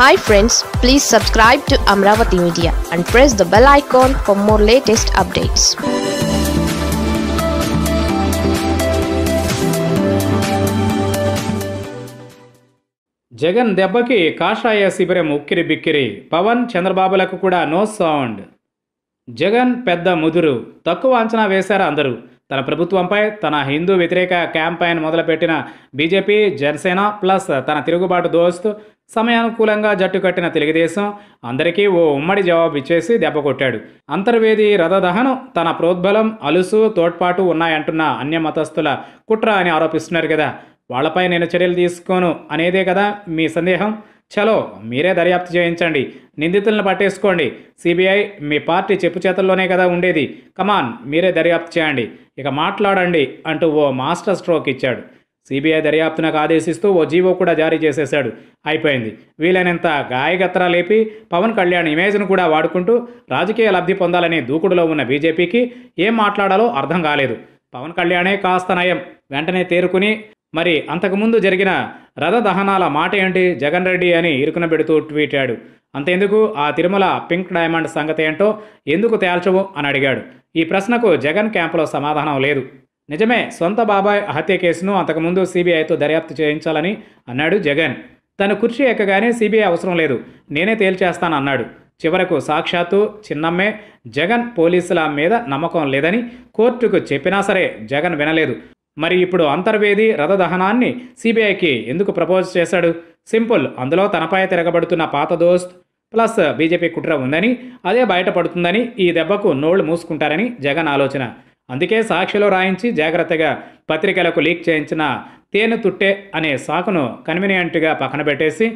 hi friends please subscribe to Amaravati media and press the bell icon for more latest updates Jagan దెబ్బకి కాషాయ శిబిరం ఉక్కిరి బిక్కిరి పవన్ చంద్రబాబులకు కూడా నో సౌండ్ జగన్ పెద్ద ముదురు తక్కువ అంచనా వేశారు అందరూ తన ప్రభుత్వంపై తన హిందూ వ్యతిరేక క్యాంపెయిన్ మొదలుపెట్టిన బీజేపీ జనసేన ప్లస్ తన తిరుగుబాటు దోస్తు సమయానుకూలంగా జట్టు కట్టిన తెలుగుదేశం అందరికీ ఓ ఉమ్మడి జవాబు ఇచ్చేసి దెబ్బకొట్టాడు అంతర్వేది రథదహనం తన ప్రోద్బలం అలుసు తోడ్పాటు ఉన్నాయంటున్న అన్య మతస్థుల కుట్ర అని ఆరోపిస్తున్నారు కదా వాళ్లపై నేను చర్యలు తీసుకోను అనేదే కదా మీ సందేహం చలో మీరే దర్యాప్తు చేయించండి నిందితులను పట్టేసుకోండి సిబిఐ మీ పార్టీ చెప్పు చేతల్లోనే కదా ఉండేది కమాన్ మీరే దర్యాప్తు చేయండి ఇక మాట్లాడండి అంటూ ఓ మాస్టర్ స్ట్రోక్ ఇచ్చాడు సీబీఐ దర్యాప్తు నాకు ఆదేశిస్తూ ఓ జీవో కూడా జారీ చేసేశాడు అయిపోయింది వీలైనంత గాయగత్ర లేపి పవన్ కళ్యాణ్ ఇమేజ్ను కూడా వాడుకుంటూ రాజకీయ లబ్ధి పొందాలనే దూకుడులో ఉన్న బీజేపీకి ఏం మాట్లాడాలో అర్థం కాలేదు పవన్ కళ్యాణే కాస్త నయం వెంటనే తేరుకుని మరి అంతకుముందు జరిగిన రథ దహనాల మాట ఏంటి జగన్ రెడ్డి అని ఇరుకున పెడుతూ ట్వీటాడు అంతేందుకు ఆ తిరుమల పింక్ డైమండ్ సంగతి ఏంటో ఎందుకు తేల్చవు అని అడిగాడు ఈ ప్రశ్నకు జగన్ క్యాంపులో సమాధానం లేదు నిజమే సొంత బాబాయ్ హత్య కేసును అంతకుముందు సీబీఐతో దర్యాప్తు చేయించాలని అన్నాడు జగన్ తన కుర్చీ ఎక్కగానే సీబీఐ అవసరం లేదు నేనే తేల్చేస్తాను అన్నాడు చివరకు సాక్షాత్తు చిన్నమ్మే జగన్ పోలీసుల మీద నమ్మకం లేదని కోర్టుకు చెప్పినా సరే జగన్ వినలేదు మరి ఇప్పుడు అంతర్వేది రథదహనాన్ని సీబీఐకి ఎందుకు ప్రపోజ్ చేశాడు సింపుల్ అందులో తనపై తిరగబడుతున్న పాత దోస్త్ ప్లస్ బీజేపీ కుట్ర ఉందని అదే బయటపడుతుందని ఈ దెబ్బకు నోళ్లు మూసుకుంటారని జగన్ ఆలోచన అందుకే సాక్షిలో రాయించి జాగ్రత్తగా పత్రికలకు లీక్ చేయించిన తేను తుట్టే అనే సాకును కన్వీనియంట్గా పక్కన పెట్టేసి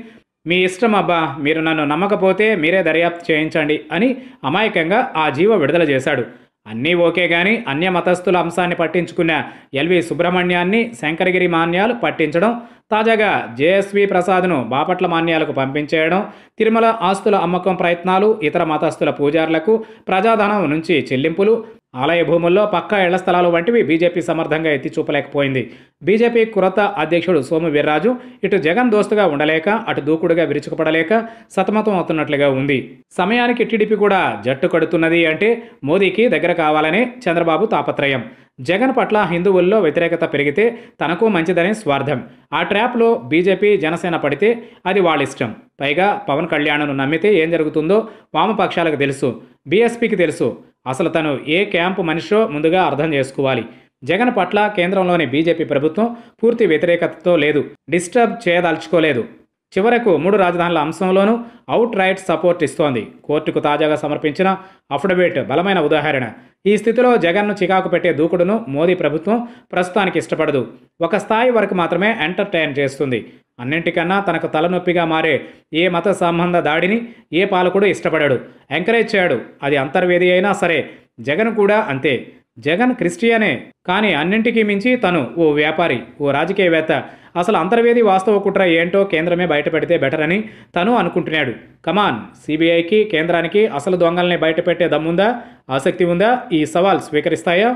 మీ ఇష్టం అబ్బా మీరు నన్ను నమ్మకపోతే మీరే దర్యాప్తు చేయించండి అని అమాయకంగా ఆ జీవ విడుదల చేశాడు అన్నీ ఓకే కానీ అన్య మతస్థుల అంశాన్ని పట్టించుకున్న ఎల్వి సుబ్రహ్మణ్యాన్ని శంకరగిరి మాన్యాలు పట్టించడం తాజాగా జేఎస్వి ప్రసాద్ను బాపట్ల మాన్యాలకు పంపించేయడం తిరుమల ఆస్తుల అమ్మకం ప్రయత్నాలు ఇతర మతస్థుల పూజారులకు ప్రజాధనం నుంచి చెల్లింపులు ఆలయ భూముల్లో పక్కా ఇళ్ల స్థలాలు వంటివి బీజేపీ సమర్థంగా ఎత్తి చూపలేకపోయింది బీజేపీ కురత అధ్యక్షుడు సోము వీర్రాజు ఇటు జగన్ దోస్తుగా ఉండలేక అటు దూకుడుగా విరుచుకుపడలేక సతమతం అవుతున్నట్లుగా ఉంది సమయానికి టీడీపీ కూడా జట్టు కడుతున్నది అంటే మోదీకి దగ్గర కావాలని చంద్రబాబు తాపత్రయం జగన్ పట్ల హిందువుల్లో వ్యతిరేకత పెరిగితే తనకు మంచిదనే స్వార్థం ఆ ట్రాప్లో బీజేపీ జనసేన పడితే అది వాళ్ళిష్టం పైగా పవన్ కళ్యాణ్ను నమ్మితే ఏం జరుగుతుందో వామపక్షాలకు తెలుసు బీఎస్పీకి తెలుసు అసలు తను ఏ క్యాంపు మనిషో ముందుగా అర్థం చేసుకోవాలి జగన్ పట్ల కేంద్రంలోని బీజేపీ ప్రభుత్వం పూర్తి వ్యతిరేకతతో లేదు డిస్టర్బ్ చేయదలుచుకోలేదు చివరకు మూడు రాజధానుల అంశంలోనూ అవుట్ రైట్ సపోర్ట్ ఇస్తోంది కోర్టుకు తాజాగా సమర్పించిన అఫిడవిట్ బలమైన ఉదాహరణ ఈ స్థితిలో జగన్ను చికాకు పెట్టే దూకుడును మోదీ ప్రభుత్వం ప్రస్తుతానికి ఇష్టపడదు ఒక స్థాయి వరకు మాత్రమే ఎంటర్టైన్ చేస్తుంది అన్నింటికన్నా తనకు తలనొప్పిగా మారే ఏ మత సంబంధ దాడిని ఏ పాలకుడు ఇష్టపడాడు ఎంకరేజ్ చేయడు అది అంతర్వేది అయినా సరే జగన్ కూడా అంతే జగన్ క్రిస్టియనే కానీ అన్నింటికీ మించి తను ఓ వ్యాపారి ఓ రాజకీయవేత్త అసలు అంతర్వేది వాస్తవ కుట్ర ఏంటో కేంద్రమే బయటపెడితే బెటర్ అని తను అనుకుంటున్నాడు కమాన్ సిబిఐకి కేంద్రానికి అసలు దొంగల్ని బయటపెట్టే దమ్ముందా ఆసక్తి ఉందా ఈ సవాల్ స్వీకరిస్తాయా